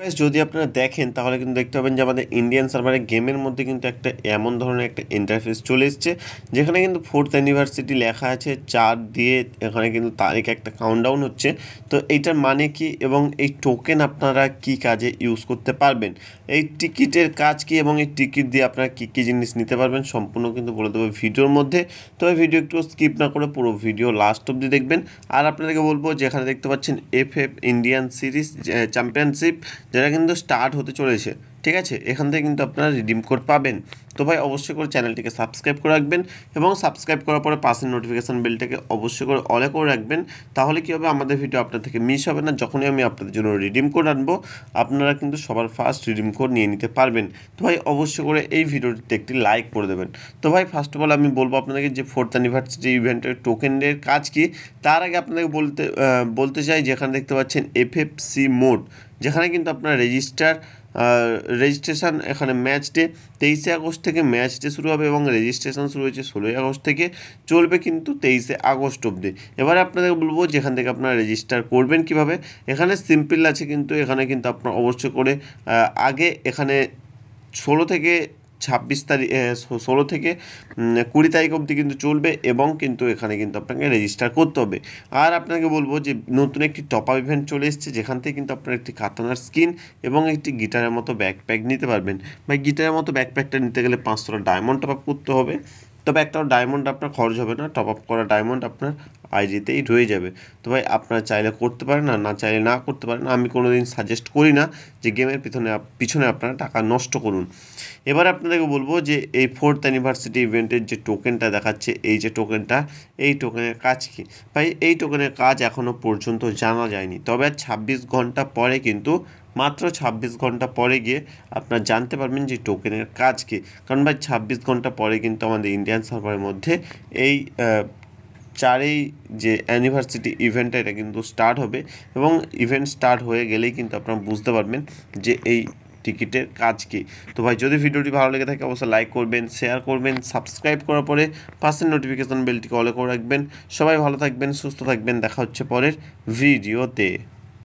guys যদি আপনারা দেখেন তাহলে কিন্তু দেখতে পাবেন যে আমাদের ইন্ডিয়ান সার্ভারের গেমের মধ্যে কিন্তু একটা এমন ধরনের একটা ইন্টারফেস চলে এসছে যেখানে কিন্তু ফোর্থ অ্যানিভার্সিটি লেখা আছে চার দিয়ে এখানে কিন্তু তারিখ একটা কাউন্টডাউন হচ্ছে তো এইটার মানে কি এবং এই টোকেন আপনারা কি কাজে ইউজ করতে পারবেন এই টিকিটের কাজ কি এবং এই টিকিট দিয়ে আপনারা কী কী জিনিস নিতে পারবেন সম্পূর্ণ কিন্তু বলে দেবো ভিডিওর মধ্যে তবে ভিডিও একটু স্কিপ না করে পুরো ভিডিও লাস্ট অবধি দেখবেন আর আপনাদেরকে বলবো যেখানে দেখতে পাচ্ছেন F F Indian series championship যেটা কিন্তু স্টার্ট হতে চলেছে ঠিক আছে এখান থেকে কিন্তু আপনারা রিডিম কোড পাবেন তো ভাই অবশ্যই করে চ্যানেলটিকে সাবস্ক্রাইব করে রাখবেন এবং সাবস্ক্রাইব করার পরে পাশের নোটিফিকেশান বেলটাকে অবশ্যই করে অলে করে রাখবেন তাহলে কী হবে আমাদের ভিডিও আপনার থেকে মিস হবে না যখনই আমি আপনাদের জন্য রিডিম কোড আনবো আপনারা কিন্তু সবার ফার্স্ট রিডিম কোড নিয়ে নিতে পারবেন তো ভাই অবশ্যই করে এই ভিডিওটিতে একটি লাইক করে দেবেন তো ভাই ফার্স্ট অফ অল আমি বলবো আপনাদেরকে যে ফোর্থ অ্যানিভার্সারি ইভেন্টের টোকেনের কাজ কি তার আগে আপনাদেরকে বলতে বলতে চাই যেখানে দেখতে পাচ্ছেন এফএফসি মোড যেখানে কিন্তু আপনার রেজিস্টার রেজিস্ট্রেশন এখানে ম্যাচ ডে তেইশে আগস্ট থেকে ম্যাচ ডে শুরু হবে এবং রেজিস্ট্রেশন শুরু হয়েছে ষোলোই আগস্ট থেকে চলবে কিন্তু তেইশে আগস্ট অবধি এবারে আপনাদের বলবো যেখান থেকে আপনারা রেজিস্টার করবেন কিভাবে এখানে সিম্পল আছে কিন্তু এখানে কিন্তু আপনার অবশ্যই করে আগে এখানে ষোলো থেকে ছাব্বিশ তারিখ ষোলো থেকে কুড়ি তারিখ অবধি কিন্তু চলবে এবং কিন্তু এখানে কিন্তু আপনাকে রেজিস্টার করতে হবে আর আপনাকে বলবো যে নতুন একটি টপ আপ ইভেন্ট চলে এসছে যেখান থেকে কিন্তু আপনার একটি কাতানার স্কিন এবং একটি গিটারের মতো ব্যাকপ্যাক নিতে পারবেন বা গিটারের মতো ব্যাকপ্যাকটা নিতে গেলে পাঁচশোটা ডায়মন্ড টপ আপ করতে হবে তবে একটা ডায়মন্ড আপনার খরচ হবে না টপ আপ করা ডায়মন্ড আপনার আইডিতেই রয়ে যাবে তো ভাই আপনারা চাইলে করতে পারেন না না চাইলে না করতে পারেন আমি কোনো দিন সাজেস্ট করি না যে গেমের পিছনে পিছনে আপনারা টাকা নষ্ট করুন এবার আপনাদেরকে বলবো যে এই ফোর্থ অ্যানিভার্সিটি ইভেন্টের যে টোকেনটা দেখাচ্ছে এই যে টোকেনটা এই টোকেনের কাজ কী ভাই এই টোকেনের কাজ এখনও পর্যন্ত জানা যায়নি তবে ছাব্বিশ ঘন্টা পরে কিন্তু মাত্র ছাব্বিশ ঘন্টা পরে গিয়ে আপনারা জানতে পারবেন যে টোকেনের কাজ কী কারণ ভাই ছাব্বিশ ঘন্টা পরে কিন্তু আমাদের ইন্ডিয়ান সার্ভারের মধ্যে এই চারেই যে অ্যানিভার্সিটি ইভেন্টটা এটা কিন্তু স্টার্ট হবে এবং ইভেন্ট স্টার্ট হয়ে গেলেই কিন্তু আপনারা বুঝতে পারবেন যে এই টিকিটের কাজ কী তো ভাই যদি ভিডিওটি ভালো লেগে থাকে অবশ্যই লাইক করবেন শেয়ার করবেন সাবস্ক্রাইব করার পরে পাশের নোটিফিকেশান বেলটিকে অলে করে রাখবেন সবাই ভালো থাকবেন সুস্থ থাকবেন দেখা হচ্ছে পরের ভিডিওতে